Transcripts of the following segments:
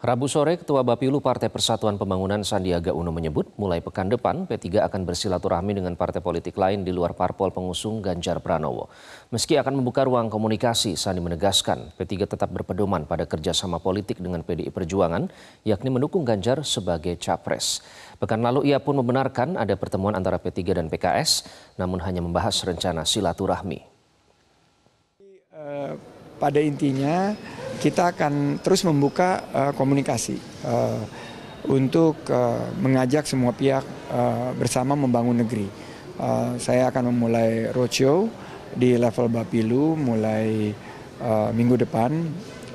Rabu sore, Ketua Bapilu Partai Persatuan Pembangunan Sandiaga Uno menyebut mulai pekan depan P3 akan bersilaturahmi dengan partai politik lain di luar parpol pengusung Ganjar Pranowo. Meski akan membuka ruang komunikasi, Sandi menegaskan P3 tetap berpedoman pada kerjasama politik dengan PDI Perjuangan, yakni mendukung Ganjar sebagai capres. Pekan lalu ia pun membenarkan ada pertemuan antara P3 dan PKS, namun hanya membahas rencana silaturahmi. Eh, pada intinya kita akan terus membuka uh, komunikasi uh, untuk uh, mengajak semua pihak uh, bersama membangun negeri. Uh, saya akan memulai roadshow di level Bapilu mulai uh, minggu depan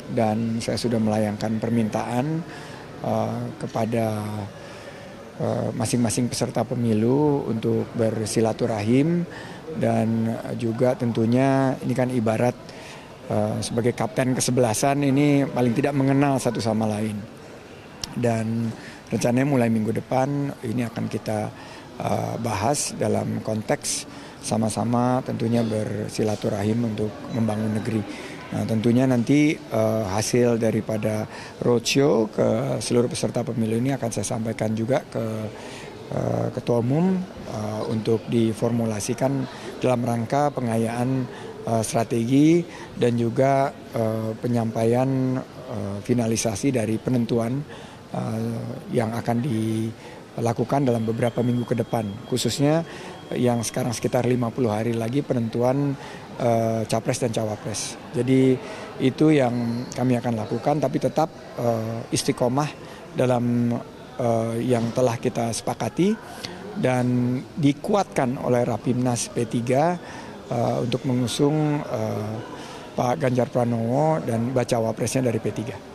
dan saya sudah melayangkan permintaan uh, kepada masing-masing uh, peserta pemilu untuk bersilaturahim dan juga tentunya ini kan ibarat Eh, sebagai kapten kesebelasan ini paling tidak mengenal satu sama lain. Dan rencananya mulai minggu depan ini akan kita uh, bahas dalam konteks sama-sama tentunya bersilaturahim untuk membangun negeri. Nah, tentunya nanti uh, hasil daripada roadshow ke seluruh peserta pemilu ini akan saya sampaikan juga ke uh, ketua umum uh, untuk diformulasikan dalam rangka pengayaan Eh, strategi dan juga eh, penyampaian eh, finalisasi dari penentuan yang akan dilakukan dalam beberapa minggu ke depan khususnya yang sekarang sekitar 50 hari lagi penentuan capres dan cawapres. Jadi itu yang kami akan lakukan tapi tetap istiqomah dalam yang telah kita sepakati dan dikuatkan oleh Rapimnas P3 uh, untuk mengusung uh, Pak Ganjar Pranowo dan bacawa presnya dari P3.